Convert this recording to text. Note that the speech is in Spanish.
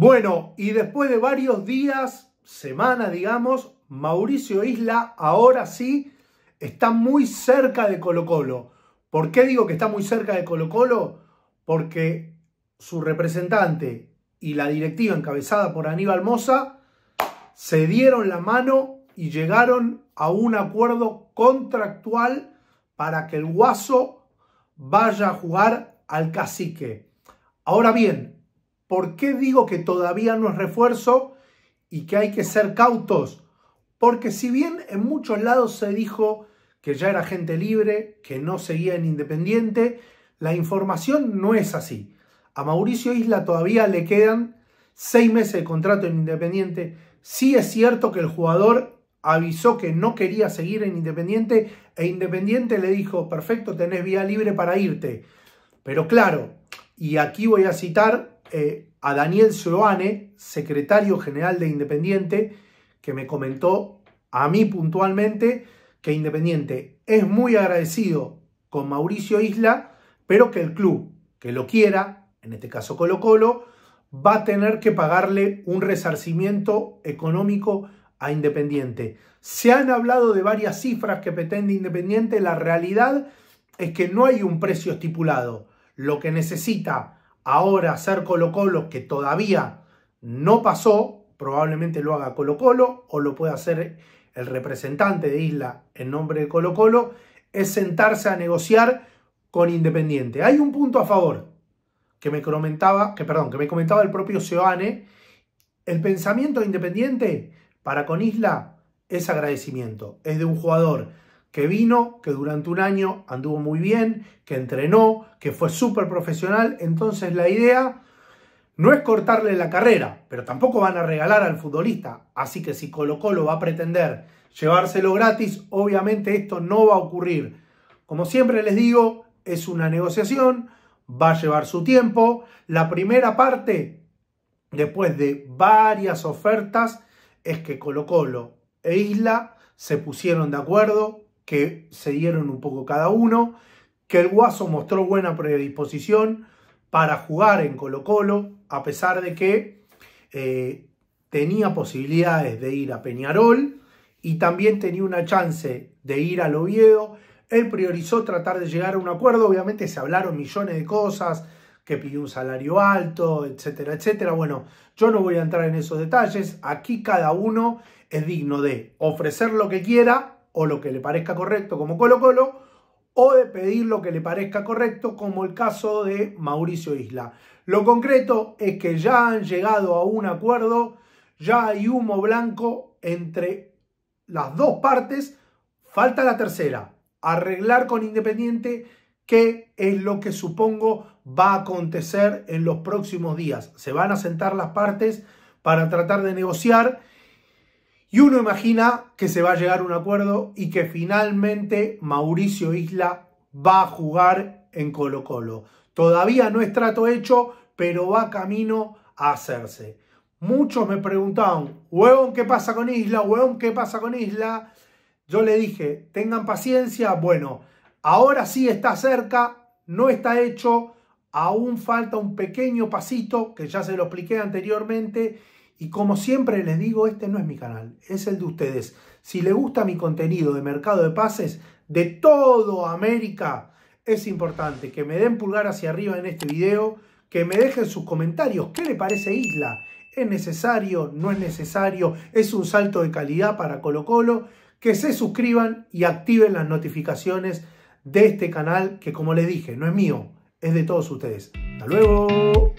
Bueno, y después de varios días, semanas, digamos, Mauricio Isla ahora sí está muy cerca de Colo Colo. ¿Por qué digo que está muy cerca de Colo Colo? Porque su representante y la directiva encabezada por Aníbal Moza se dieron la mano y llegaron a un acuerdo contractual para que el Guaso vaya a jugar al cacique. Ahora bien, ¿Por qué digo que todavía no es refuerzo y que hay que ser cautos? Porque si bien en muchos lados se dijo que ya era gente libre, que no seguía en Independiente, la información no es así. A Mauricio Isla todavía le quedan seis meses de contrato en Independiente. Sí es cierto que el jugador avisó que no quería seguir en Independiente e Independiente le dijo, perfecto, tenés vía libre para irte. Pero claro, y aquí voy a citar eh, a Daniel Soane secretario general de Independiente, que me comentó a mí puntualmente que Independiente es muy agradecido con Mauricio Isla, pero que el club que lo quiera, en este caso Colo Colo, va a tener que pagarle un resarcimiento económico a Independiente. Se han hablado de varias cifras que pretende Independiente, la realidad es que no hay un precio estipulado. Lo que necesita ahora hacer Colo Colo, que todavía no pasó, probablemente lo haga Colo Colo o lo puede hacer el representante de Isla en nombre de Colo Colo, es sentarse a negociar con Independiente. Hay un punto a favor que me comentaba, que, perdón, que me comentaba el propio Seoane. El pensamiento de Independiente para con Isla es agradecimiento, es de un jugador que vino, que durante un año anduvo muy bien, que entrenó, que fue súper profesional. Entonces la idea no es cortarle la carrera, pero tampoco van a regalar al futbolista. Así que si Colo Colo va a pretender llevárselo gratis, obviamente esto no va a ocurrir. Como siempre les digo, es una negociación, va a llevar su tiempo. La primera parte, después de varias ofertas, es que Colo Colo e Isla se pusieron de acuerdo que se dieron un poco cada uno, que el Guaso mostró buena predisposición para jugar en Colo Colo, a pesar de que eh, tenía posibilidades de ir a Peñarol y también tenía una chance de ir al Oviedo. Él priorizó tratar de llegar a un acuerdo, obviamente se hablaron millones de cosas, que pidió un salario alto, etcétera, etcétera. Bueno, yo no voy a entrar en esos detalles, aquí cada uno es digno de ofrecer lo que quiera o lo que le parezca correcto como Colo Colo, o de pedir lo que le parezca correcto como el caso de Mauricio Isla. Lo concreto es que ya han llegado a un acuerdo, ya hay humo blanco entre las dos partes, falta la tercera, arreglar con Independiente qué es lo que supongo va a acontecer en los próximos días. Se van a sentar las partes para tratar de negociar y uno imagina que se va a llegar a un acuerdo y que finalmente Mauricio Isla va a jugar en Colo Colo. Todavía no es trato hecho, pero va camino a hacerse. Muchos me preguntaban, huevón, ¿qué pasa con Isla? Huevón, ¿qué pasa con Isla? Yo le dije, tengan paciencia, bueno, ahora sí está cerca, no está hecho, aún falta un pequeño pasito, que ya se lo expliqué anteriormente, y como siempre les digo, este no es mi canal, es el de ustedes. Si les gusta mi contenido de mercado de pases de todo América, es importante que me den pulgar hacia arriba en este video, que me dejen sus comentarios. ¿Qué le parece Isla? ¿Es necesario? ¿No es necesario? ¿Es un salto de calidad para Colo Colo? Que se suscriban y activen las notificaciones de este canal que como les dije, no es mío, es de todos ustedes. Hasta luego.